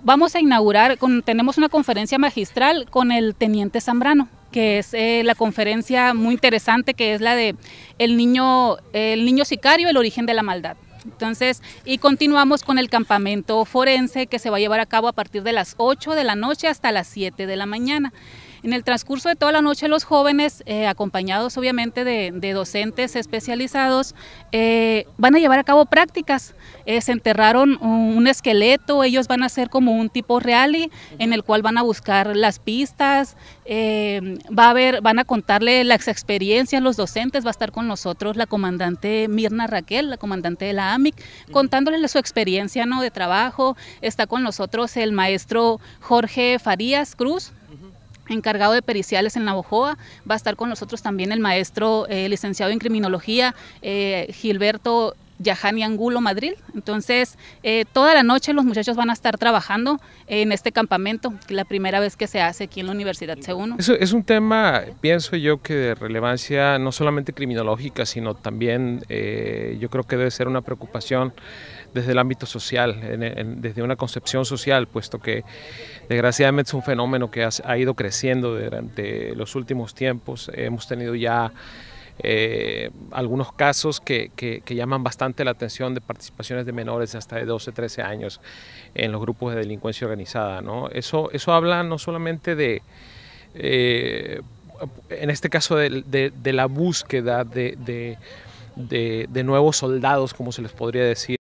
Vamos a inaugurar, con, tenemos una conferencia magistral con el teniente Zambrano, que es eh, la conferencia muy interesante, que es la de el niño, el niño sicario, el origen de la maldad. Entonces, y continuamos con el campamento forense que se va a llevar a cabo a partir de las 8 de la noche hasta las 7 de la mañana. En el transcurso de toda la noche los jóvenes, eh, acompañados obviamente de, docentes especializados, eh, van a llevar a cabo prácticas. Eh, se enterraron un, esqueleto, ellos van a hacer como un tipo rally en el cual van a buscar las pistas, va a van a contarle las experiencias, los docentes, va a estar con nosotros la comandante Mirna Raquel, la comandante de la AMIC, contándole su experiencia ¿no? de trabajo, está con nosotros el maestro Jorge Farías Cruz, encargado de periciales en Navojoa. Va a estar con nosotros también el maestro eh, licenciado en criminología, eh, Gilberto Yahani Angulo, Madrid. Entonces, eh, toda la noche los muchachos van a estar trabajando en este campamento, la primera vez que se hace aquí en la Universidad según Eso es un tema, pienso yo, que de relevancia no solamente criminológica, sino también eh, yo creo que debe ser una preocupación desde el ámbito social, desde una concepción social, puesto que desgraciadamente es un fenómeno que ha, ha ido creciendo durante los últimos tiempos. Hemos tenido ya eh, algunos casos que, llaman bastante la atención de participaciones de menores hasta de 12, 13 años en los grupos de delincuencia organizada. ¿no? Eso, eso habla no solamente de... Eh, en este caso de, la búsqueda de nuevos soldados, como se les podría decir.